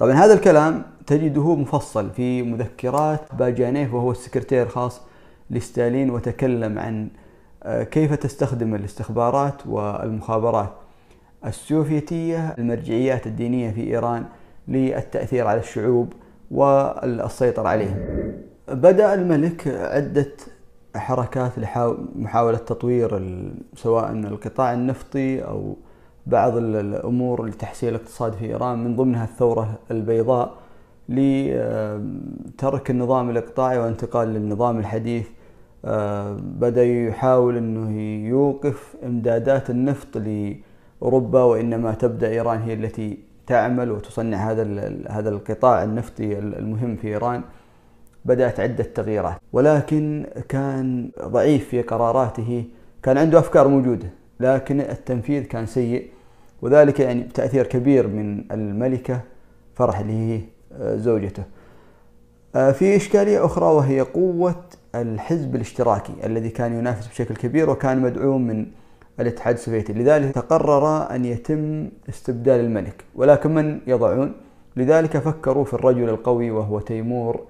طبعا هذا الكلام تجده مفصل في مذكرات باجانيف وهو السكرتير الخاص لستالين وتكلم عن آه، كيف تستخدم الاستخبارات والمخابرات السوفيتية المرجعيات الدينية في إيران للتأثير على الشعوب والسيطرة عليهم بدأ الملك عدة حركات لمحاولة تطوير سواء القطاع النفطي أو بعض الامور لتحسين الاقتصاد في ايران من ضمنها الثوره البيضاء لترك النظام الاقطاعي وانتقال للنظام الحديث بدا يحاول انه يوقف امدادات النفط لاوروبا وانما تبدا ايران هي التي تعمل وتصنع هذا هذا القطاع النفطي المهم في ايران بدات عده تغييرات ولكن كان ضعيف في قراراته كان عنده افكار موجوده لكن التنفيذ كان سيء وذلك يعني بتأثير كبير من الملكة فرح اللي هي آه، زوجته آه، في إشكالية أخرى وهي قوة الحزب الاشتراكي الذي كان ينافس بشكل كبير وكان مدعوم من الاتحاد السوفيتي لذلك تقرر أن يتم استبدال الملك ولكن من يضعون لذلك فكروا في الرجل القوي وهو تيمور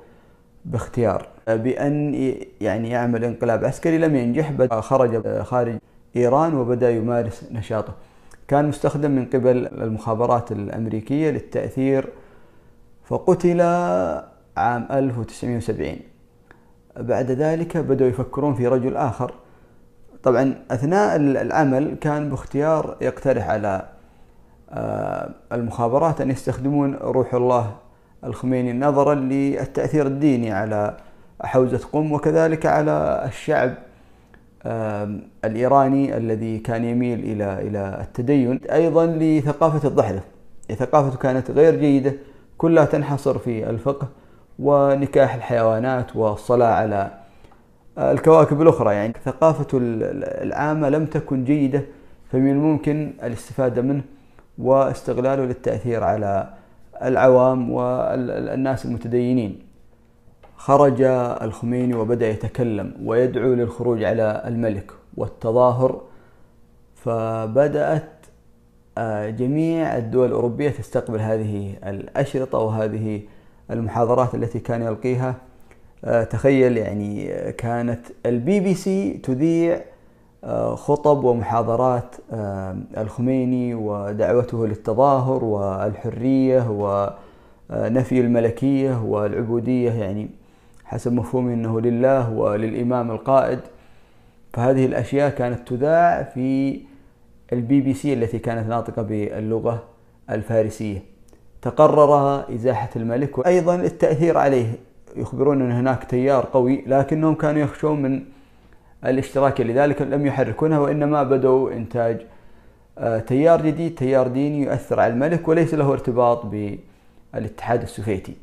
باختيار آه، بأن يعني يعمل انقلاب عسكري لم ينجح بل خرج خارج إيران وبدأ يمارس نشاطه كان مستخدم من قبل المخابرات الأمريكية للتأثير فقتل عام 1970 بعد ذلك بدأوا يفكرون في رجل آخر طبعا أثناء العمل كان باختيار يقترح على آه، المخابرات أن يستخدمون روح الله الخميني نظرا للتأثير الديني على حوزة قم وكذلك على الشعب الايراني الذي كان يميل الى الى التدين ايضا لثقافه الضحله ثقافته كانت غير جيده كلها تنحصر في الفقه ونكاح الحيوانات والصلاه على آه، الكواكب الاخرى يعني ثقافته العامه لم تكن جيده فمن الممكن الاستفاده منه واستغلاله للتاثير على العوام والناس المتدينين خرج الخميني وبدأ يتكلم ويدعو للخروج على الملك والتظاهر فبدأت آه، جميع الدول الأوروبية تستقبل هذه الأشرطة وهذه المحاضرات التي كان يلقيها آه، تخيل يعني آه، كانت البي بي سي تذيع خطب ومحاضرات الخميني ودعوته للتظاهر والحرية ونفي الملكية والعبودية يعني حسب مفهومي أنه لله وللإمام القائد فهذه الأشياء كانت تذاع في البي بي سي التي كانت ناطقة باللغة الفارسية تقرر إزاحة الملك وأيضا التأثير عليه يخبرون أن هناك تيار قوي لكنهم كانوا يخشون من الاشتراك لذلك لم يحركونها وإنما بدأوا إنتاج آه، تيار جديد تيار ديني يؤثر على الملك وليس له ارتباط بالاتحاد السوفيتي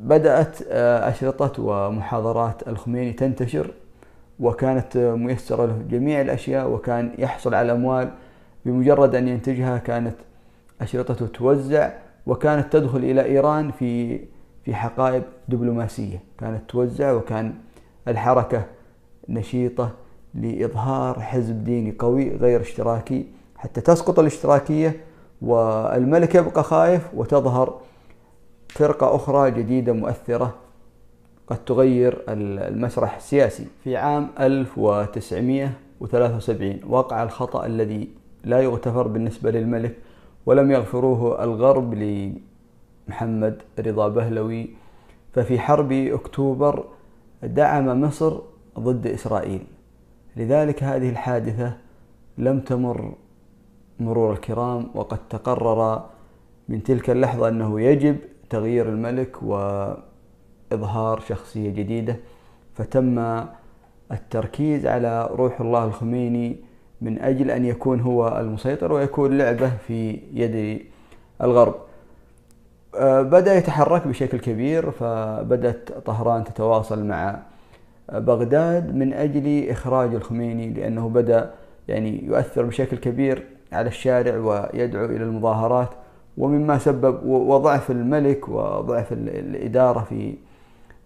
بدأت آه، أشرطة ومحاضرات الخميني تنتشر وكانت ميسرة له جميع الأشياء وكان يحصل على أموال بمجرد أن ينتجها كانت أشرطته توزع وكانت تدخل إلى إيران في في حقائب دبلوماسية كانت توزع وكان الحركة نشيطة لإظهار حزب ديني قوي غير اشتراكي حتى تسقط الاشتراكية والملك يبقى خايف وتظهر فرقة أخرى جديدة مؤثرة قد تغير المسرح السياسي في عام 1973 وقع الخطأ الذي لا يغتفر بالنسبة للملك ولم يغفروه الغرب لمحمد رضا بهلوي ففي حرب أكتوبر دعم مصر ضد إسرائيل لذلك هذه الحادثة لم تمر مرور الكرام وقد تقرر من تلك اللحظة أنه يجب تغيير الملك وإظهار شخصية جديدة فتم التركيز على روح الله الخميني من أجل أن يكون هو المسيطر ويكون لعبة في يد الغرب آه، بدأ يتحرك بشكل كبير فبدأت طهران تتواصل مع بغداد من أجل إخراج الخميني لأنه بدأ يعني يؤثر بشكل كبير على الشارع ويدعو إلى المظاهرات ومما سبب وضعف الملك وضعف الإدارة في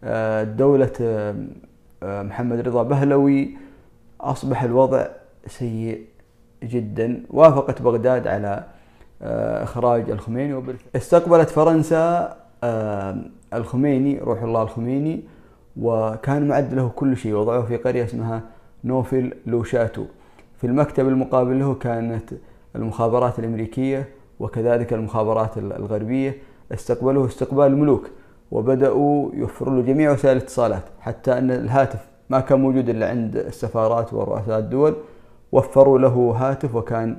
آه، دولة آه، آه، محمد رضا بهلوي أصبح الوضع سيء جدا وافقت بغداد على إخراج الخميني استقبلت فرنسا الخميني روح الله الخميني وكان معد له كل شيء وضعه في قرية اسمها نوفل لوشاتو في المكتب المقابل له كانت المخابرات الأمريكية وكذلك المخابرات الغربية استقبله استقبال الملوك وبدأوا يوفروا له جميع وسائل الاتصالات حتى أن الهاتف ما كان موجود إلا عند السفارات ورؤساء الدول وفروا له هاتف وكان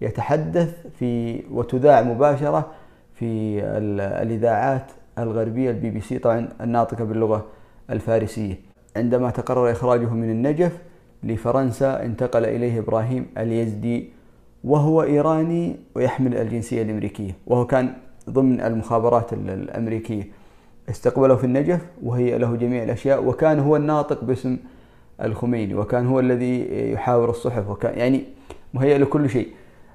يتحدث في وتذاع مباشرة في الإذاعات الغربية البي بي سي طبعا الناطقة باللغة الفارسية عندما تقرر إخراجه من النجف لفرنسا انتقل إليه إبراهيم اليزدي وهو إيراني ويحمل الجنسية الأمريكية وهو كان ضمن المخابرات الأمريكية استقبله في النجف وهي له جميع الأشياء وكان هو الناطق باسم الخميني وكان هو الذي يحاور الصحف وكان يعني مهيئ لكل شيء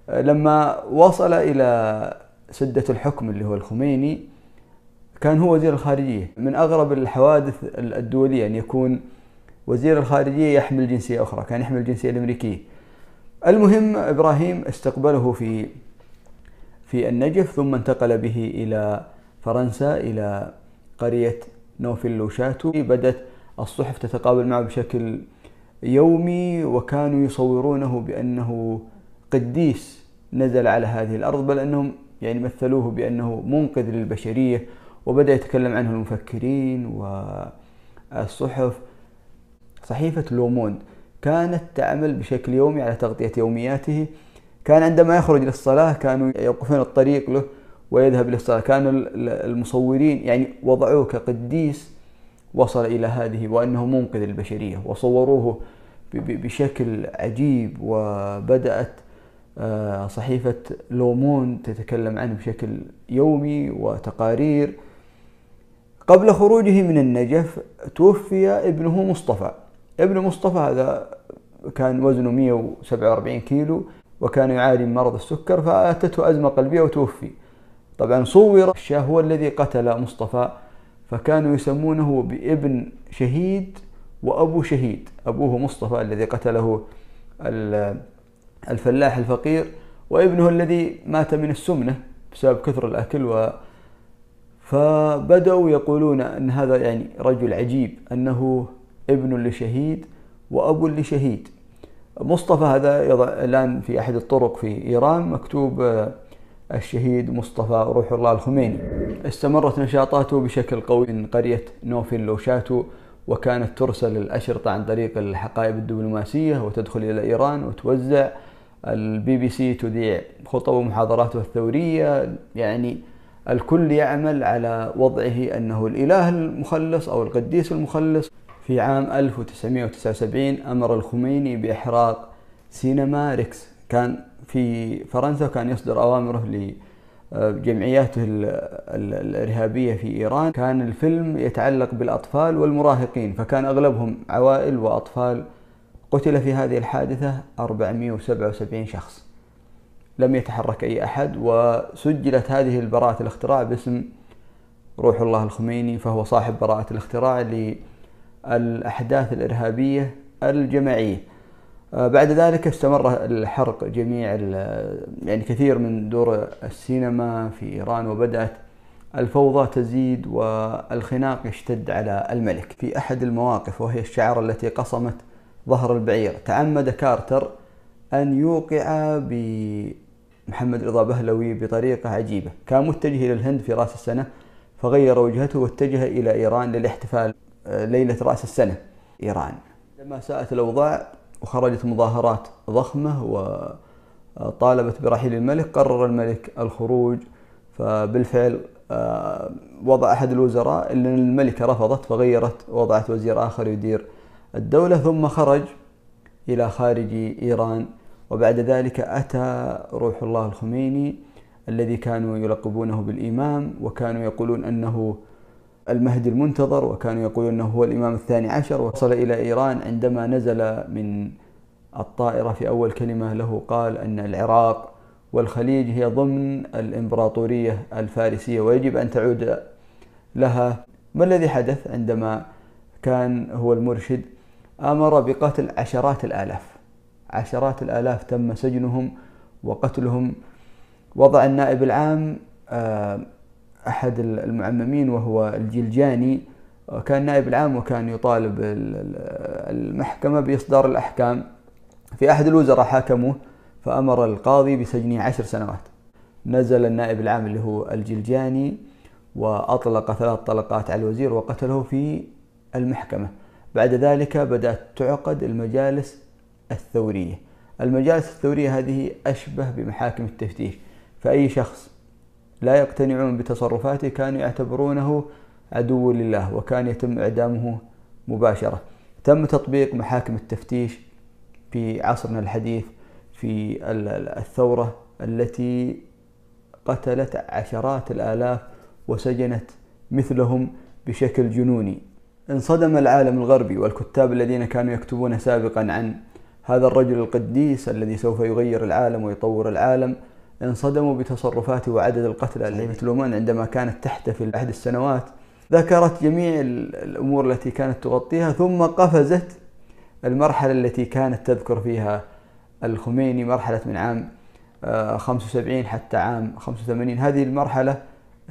لما وصل إلى سدة الحكم اللي هو الخميني كان هو وزير الخارجية من أغرب الحوادث الدولية أن يكون وزير الخارجية يحمل جنسية أخرى كان يحمل الجنسية الأمريكية المهم إبراهيم استقبله في في النجف ثم انتقل به إلى فرنسا إلى قرية نوفل لوشاتو بدأت الصحف تتقابل معه بشكل يومي وكانوا يصورونه بأنه قديس نزل على هذه الأرض بل أنهم يعني مثلوه بأنه منقذ للبشرية وبدأ يتكلم عنه المفكرين والصحف صحيفة لوموند كانت تعمل بشكل يومي على تغطية يومياته كان عندما يخرج للصلاة كانوا يوقفون الطريق له ويذهب للصلاة كانوا المصورين يعني وضعوه كقديس وصل إلى هذه وأنه منقذ البشرية وصوروه بشكل عجيب وبدأت آه، صحيفة لومون تتكلم عنه بشكل يومي وتقارير قبل خروجه من النجف توفي ابنه مصطفى ابن مصطفى هذا كان وزنه 147 كيلو وكان يعاني من مرض السكر فأتته أزمة قلبية وتوفي طبعا صور الشاه هو الذي قتل مصطفى فكانوا يسمونه بابن شهيد وأبو شهيد أبوه مصطفى الذي قتله الفلاح الفقير وابنه الذي مات من السمنة بسبب كثر الأكل و فبدأوا يقولون أن هذا يعني رجل عجيب أنه ابن لشهيد وأب لشهيد مصطفى هذا يضع الآن في أحد الطرق في إيران مكتوب آه، الشهيد مصطفى روح الله الخميني استمرت نشاطاته بشكل قوي من قرية نوفل لوشاتو وكانت ترسل الأشرطة عن طريق الحقائب الدبلوماسية وتدخل إلى إيران وتوزع البي بي سي تذيع خطب ومحاضراته الثورية يعني الكل يعمل على وضعه أنه الإله المخلص أو القديس المخلص في عام 1979 أمر الخميني بإحراق سينما ريكس كان في فرنسا وكان يصدر أوامره لجمعياته الإرهابية في إيران كان الفيلم يتعلق بالأطفال والمراهقين فكان أغلبهم عوائل وأطفال قتل في هذه الحادثة 477 شخص لم يتحرك أي أحد وسجلت هذه البراءة الاختراع باسم روح الله الخميني فهو صاحب براءة الاختراع الأحداث الإرهابية الجماعية آه، بعد ذلك استمر الحرق جميع يعني كثير من دور السينما في إيران وبدأت الفوضى تزيد والخناق يشتد على الملك في أحد المواقف وهي الشعارة التي قصمت ظهر البعير تعمد كارتر أن يوقع بمحمد رضا بهلوي بطريقة عجيبة كان متجه إلى الهند في رأس السنة فغير وجهته واتجه إلى إيران للاحتفال ليلة رأس السنة إيران لما ساءت الأوضاع وخرجت مظاهرات ضخمة وطالبت برحيل الملك قرر الملك الخروج فبالفعل آه، وضع أحد الوزراء إلا الملكة رفضت فغيرت وضعت وزير آخر يدير الدولة ثم خرج إلى خارج إيران وبعد ذلك أتى روح الله الخميني الذي كانوا يلقبونه بالإمام وكانوا يقولون أنه المهدي المنتظر وكانوا يقولون أنه هو الإمام الثاني عشر وصل إلى إيران عندما نزل من الطائرة في أول كلمة له قال أن العراق والخليج هي ضمن الإمبراطورية الفارسية ويجب أن تعود لها ما الذي حدث عندما كان هو المرشد امر بقتل عشرات الالاف عشرات الالاف تم سجنهم وقتلهم وضع النائب العام آه، أحد المعممين وهو الجلجاني آه، كان نائب العام وكان يطالب المحكمة بإصدار الأحكام في أحد الوزراء حاكموه فأمر القاضي بسجنه عشر سنوات نزل النائب العام اللي هو الجلجاني وأطلق ثلاث طلقات على الوزير وقتله في المحكمة بعد ذلك بدأت تعقد المجالس الثورية المجالس الثورية هذه أشبه بمحاكم التفتيش فأي شخص لا يقتنعون بتصرفاته كانوا يعتبرونه عدو لله وكان يتم إعدامه مباشرة تم تطبيق محاكم التفتيش في عصرنا الحديث في الثورة التي قتلت عشرات الآلاف وسجنت مثلهم بشكل جنوني انصدم العالم الغربي والكتاب الذين كانوا يكتبون سابقا عن هذا الرجل القديس الذي سوف يغير العالم ويطور العالم انصدموا بتصرفاته وعدد القتلى اللي الأمان عندما كانت تحتفل أحد السنوات ذكرت جميع الأمور التي كانت تغطيها ثم قفزت المرحلة التي كانت تذكر فيها الخميني مرحلة من عام 75 آه، حتى عام 85 هذه المرحلة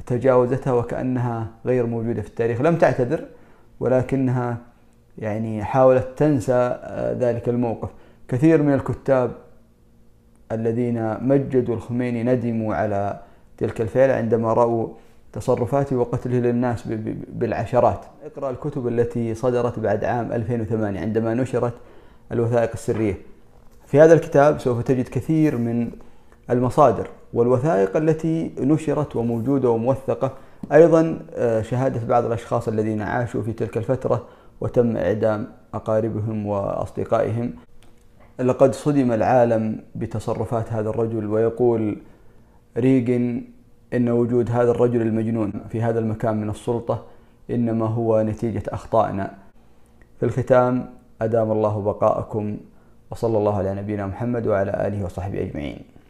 تجاوزتها وكأنها غير موجودة في التاريخ لم تعتذر ولكنها يعني حاولت تنسى آه، ذلك الموقف كثير من الكتاب الذين مجدوا الخميني ندموا على تلك الفعلة عندما رأوا تصرفاته وقتله للناس بالعشرات اقرأ الكتب التي صدرت بعد عام 2008 عندما نشرت الوثائق السرية في هذا الكتاب سوف تجد كثير من المصادر والوثائق التي نشرت وموجودة وموثقة أيضا آه، شهادة بعض الأشخاص الذين عاشوا في تلك الفترة وتم إعدام أقاربهم وأصدقائهم لقد صدم العالم بتصرفات هذا الرجل ويقول ريغن ان وجود هذا الرجل المجنون في هذا المكان من السلطه انما هو نتيجه اخطائنا. في الختام ادام الله بقاءكم وصلى الله على نبينا محمد وعلى اله وصحبه اجمعين.